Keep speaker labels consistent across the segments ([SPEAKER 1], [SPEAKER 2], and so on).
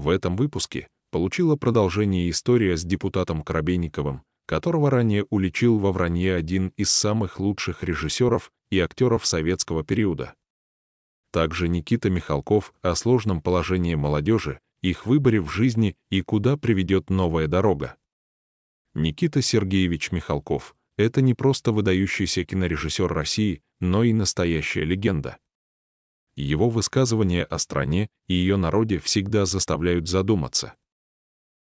[SPEAKER 1] В этом выпуске получила продолжение история с депутатом Коробейниковым, которого ранее уличил во вранье один из самых лучших режиссеров и актеров советского периода. Также Никита Михалков о сложном положении молодежи, их выборе в жизни и куда приведет новая дорога. Никита Сергеевич Михалков — это не просто выдающийся кинорежиссер России, но и настоящая легенда его высказывания о стране и ее народе всегда заставляют задуматься.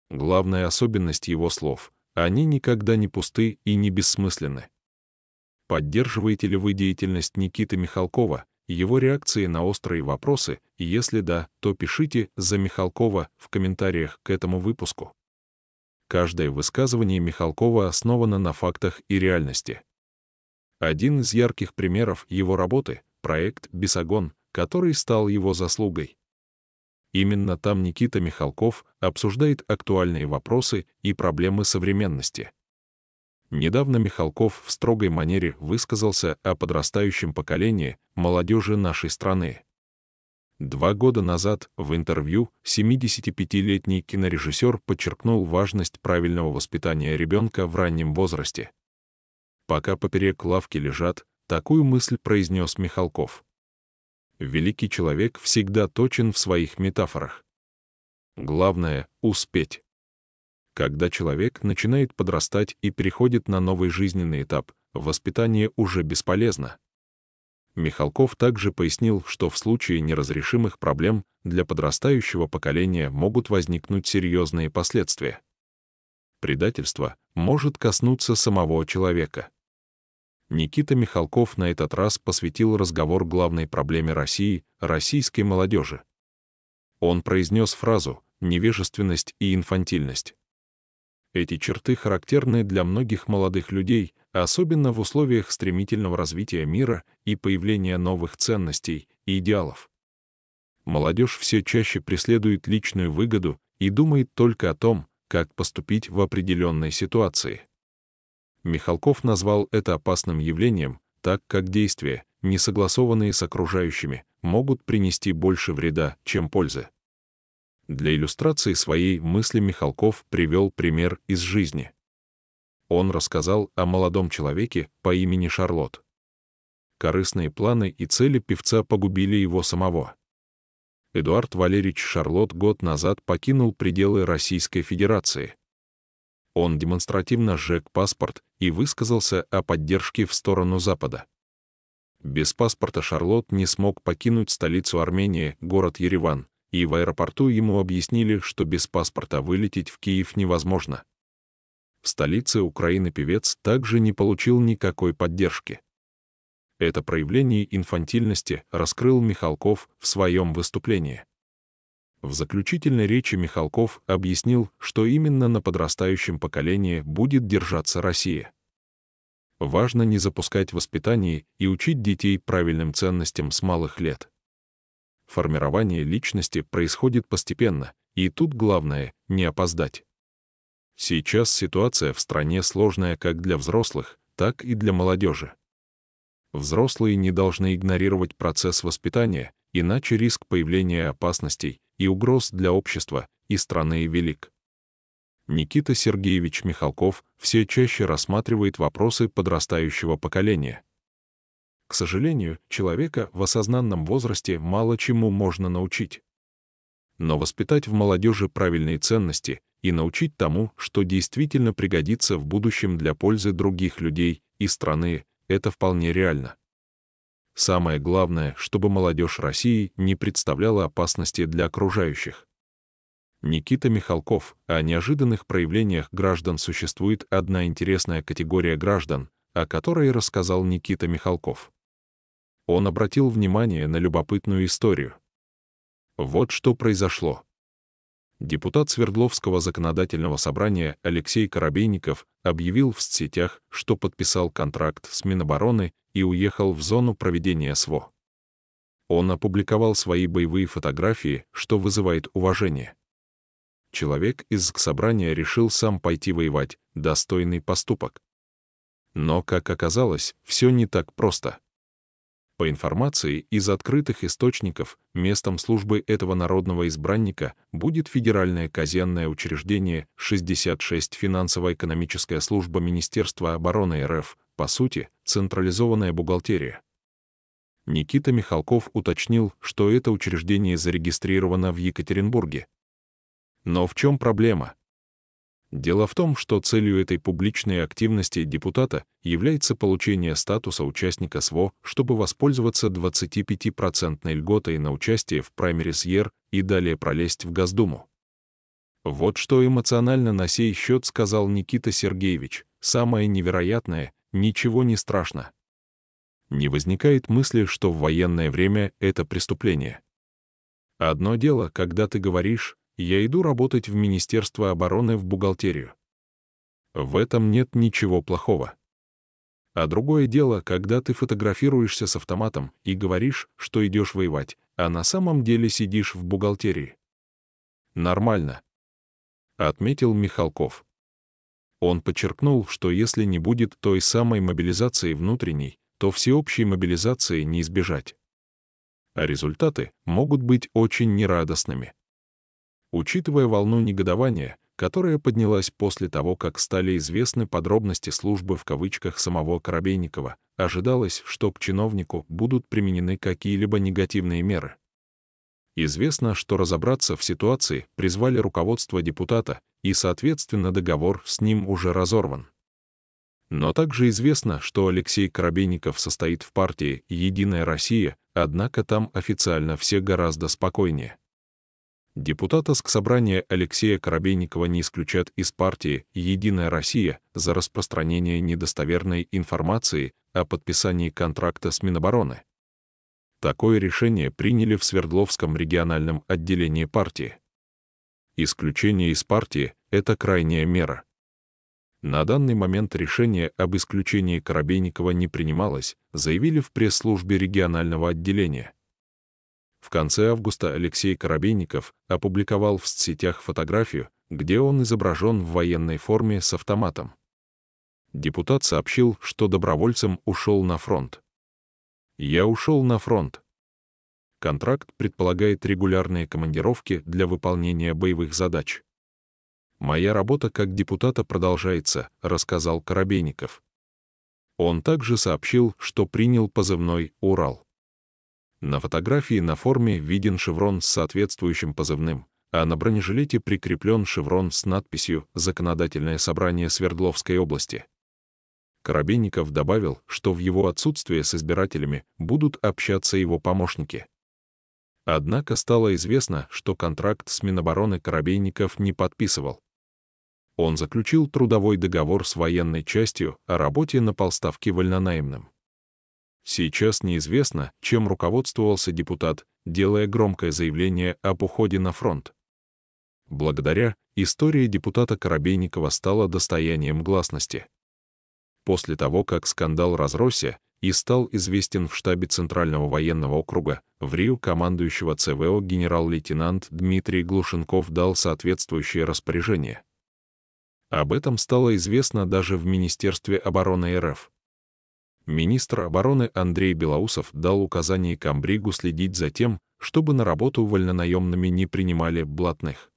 [SPEAKER 1] Главная особенность его слов — они никогда не пусты и не бессмысленны. Поддерживаете ли вы деятельность Никиты Михалкова, его реакции на острые вопросы, и если да, то пишите «за Михалкова» в комментариях к этому выпуску. Каждое высказывание Михалкова основано на фактах и реальности. Один из ярких примеров его работы — проект «Бесогон», который стал его заслугой. Именно там Никита Михалков обсуждает актуальные вопросы и проблемы современности. Недавно Михалков в строгой манере высказался о подрастающем поколении молодежи нашей страны. Два года назад в интервью 75-летний кинорежиссер подчеркнул важность правильного воспитания ребенка в раннем возрасте. «Пока поперек лавки лежат», — такую мысль произнес Михалков великий человек всегда точен в своих метафорах. Главное — успеть. Когда человек начинает подрастать и переходит на новый жизненный этап, воспитание уже бесполезно. Михалков также пояснил, что в случае неразрешимых проблем для подрастающего поколения могут возникнуть серьезные последствия. Предательство может коснуться самого человека. Никита Михалков на этот раз посвятил разговор главной проблеме России — российской молодежи. Он произнес фразу «невежественность и инфантильность». Эти черты характерны для многих молодых людей, особенно в условиях стремительного развития мира и появления новых ценностей и идеалов. Молодежь все чаще преследует личную выгоду и думает только о том, как поступить в определенной ситуации. Михалков назвал это опасным явлением, так как действия, не согласованные с окружающими, могут принести больше вреда, чем пользы. Для иллюстрации своей мысли Михалков привел пример из жизни. Он рассказал о молодом человеке по имени Шарлот. Корыстные планы и цели певца погубили его самого. Эдуард Валерьевич Шарлот год назад покинул пределы Российской Федерации. Он демонстративно сжег паспорт и высказался о поддержке в сторону Запада. Без паспорта Шарлот не смог покинуть столицу Армении, город Ереван, и в аэропорту ему объяснили, что без паспорта вылететь в Киев невозможно. В столице Украины певец также не получил никакой поддержки. Это проявление инфантильности раскрыл Михалков в своем выступлении. В заключительной речи Михалков объяснил, что именно на подрастающем поколении будет держаться Россия. Важно не запускать воспитание и учить детей правильным ценностям с малых лет. Формирование личности происходит постепенно, и тут главное — не опоздать. Сейчас ситуация в стране сложная как для взрослых, так и для молодежи. Взрослые не должны игнорировать процесс воспитания, иначе риск появления опасностей и угроз для общества и страны велик. Никита Сергеевич Михалков все чаще рассматривает вопросы подрастающего поколения. К сожалению, человека в осознанном возрасте мало чему можно научить. Но воспитать в молодежи правильные ценности и научить тому, что действительно пригодится в будущем для пользы других людей и страны, это вполне реально. Самое главное, чтобы молодежь России не представляла опасности для окружающих. Никита Михалков. О неожиданных проявлениях граждан существует одна интересная категория граждан, о которой рассказал Никита Михалков. Он обратил внимание на любопытную историю. Вот что произошло. Депутат Свердловского законодательного собрания Алексей Коробейников объявил в сетях, что подписал контракт с Минобороны и уехал в зону проведения СВО. Он опубликовал свои боевые фотографии, что вызывает уважение. Человек из собрания решил сам пойти воевать, достойный поступок. Но, как оказалось, все не так просто. По информации из открытых источников, местом службы этого народного избранника будет Федеральное казенное учреждение 66 финансово-экономическая служба Министерства обороны РФ, по сути, централизованная бухгалтерия. Никита Михалков уточнил, что это учреждение зарегистрировано в Екатеринбурге. Но в чем проблема? Дело в том, что целью этой публичной активности депутата является получение статуса участника СВО, чтобы воспользоваться 25-процентной льготой на участие в праймерис ЕР и далее пролезть в Госдуму. Вот что эмоционально на сей счет сказал Никита Сергеевич. «Самое невероятное — ничего не страшно». Не возникает мысли, что в военное время это преступление. Одно дело, когда ты говоришь я иду работать в Министерство обороны в бухгалтерию. В этом нет ничего плохого. А другое дело, когда ты фотографируешься с автоматом и говоришь, что идешь воевать, а на самом деле сидишь в бухгалтерии. Нормально. Отметил Михалков. Он подчеркнул, что если не будет той самой мобилизации внутренней, то всеобщей мобилизации не избежать. А результаты могут быть очень нерадостными. Учитывая волну негодования, которая поднялась после того, как стали известны подробности службы в кавычках самого Коробейникова, ожидалось, что к чиновнику будут применены какие-либо негативные меры. Известно, что разобраться в ситуации призвали руководство депутата, и, соответственно, договор с ним уже разорван. Но также известно, что Алексей Коробейников состоит в партии «Единая Россия», однако там официально все гораздо спокойнее. Депутата с собрания Алексея Коробейникова не исключат из партии «Единая Россия» за распространение недостоверной информации о подписании контракта с Минобороны. Такое решение приняли в Свердловском региональном отделении партии. Исключение из партии — это крайняя мера. На данный момент решение об исключении Коробейникова не принималось, заявили в пресс-службе регионального отделения — в конце августа Алексей Коробейников опубликовал в сетях фотографию, где он изображен в военной форме с автоматом. Депутат сообщил, что добровольцем ушел на фронт. «Я ушел на фронт». Контракт предполагает регулярные командировки для выполнения боевых задач. «Моя работа как депутата продолжается», — рассказал Коробейников. Он также сообщил, что принял позывной «Урал». На фотографии на форме виден шеврон с соответствующим позывным, а на бронежилете прикреплен шеврон с надписью «Законодательное собрание Свердловской области». Коробейников добавил, что в его отсутствие с избирателями будут общаться его помощники. Однако стало известно, что контракт с Минобороны Коробейников не подписывал. Он заключил трудовой договор с военной частью о работе на полставке вольнонаемным. Сейчас неизвестно, чем руководствовался депутат, делая громкое заявление об уходе на фронт. Благодаря, история депутата Коробейникова стала достоянием гласности. После того, как скандал разросся и стал известен в штабе Центрального военного округа, в РИО командующего ЦВО генерал-лейтенант Дмитрий Глушенков дал соответствующее распоряжение. Об этом стало известно даже в Министерстве обороны РФ министр обороны Андрей Белоусов дал указание Камбригу следить за тем, чтобы на работу вольнонаемными не принимали блатных.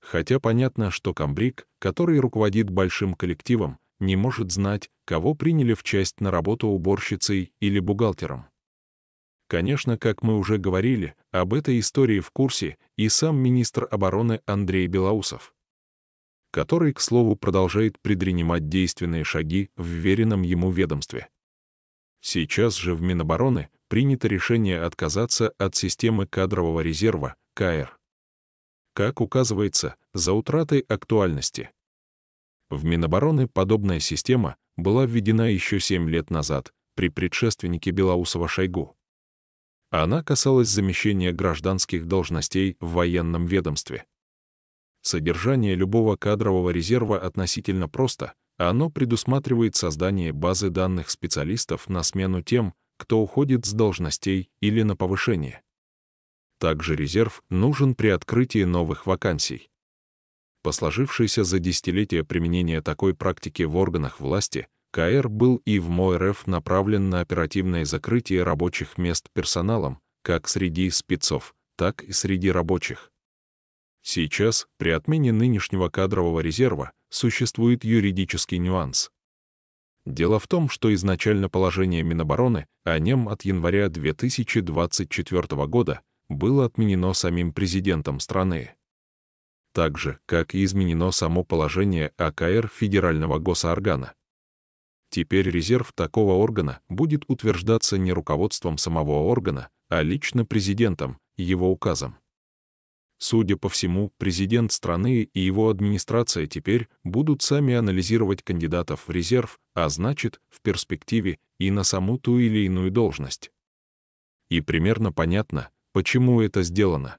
[SPEAKER 1] Хотя понятно, что Камбриг, который руководит большим коллективом, не может знать, кого приняли в часть на работу уборщицей или бухгалтером. Конечно, как мы уже говорили, об этой истории в курсе и сам министр обороны Андрей Белоусов, который, к слову, продолжает предпринимать действенные шаги в веренном ему ведомстве. Сейчас же в Минобороны принято решение отказаться от системы кадрового резерва КР. Как указывается, за утратой актуальности. В Минобороны подобная система была введена еще 7 лет назад при предшественнике Белоусова Шойгу. Она касалась замещения гражданских должностей в военном ведомстве. Содержание любого кадрового резерва относительно просто — оно предусматривает создание базы данных специалистов на смену тем, кто уходит с должностей или на повышение. Также резерв нужен при открытии новых вакансий. По сложившейся за десятилетия применения такой практики в органах власти, КР был и в МОРФ направлен на оперативное закрытие рабочих мест персоналом, как среди спецов, так и среди рабочих. Сейчас, при отмене нынешнего кадрового резерва, существует юридический нюанс. Дело в том, что изначально положение Минобороны о а нем от января 2024 года было отменено самим президентом страны. Так же, как и изменено само положение АКР Федерального госоргана. Теперь резерв такого органа будет утверждаться не руководством самого органа, а лично президентом, его указом. Судя по всему, президент страны и его администрация теперь будут сами анализировать кандидатов в резерв, а значит, в перспективе и на саму ту или иную должность. И примерно понятно, почему это сделано.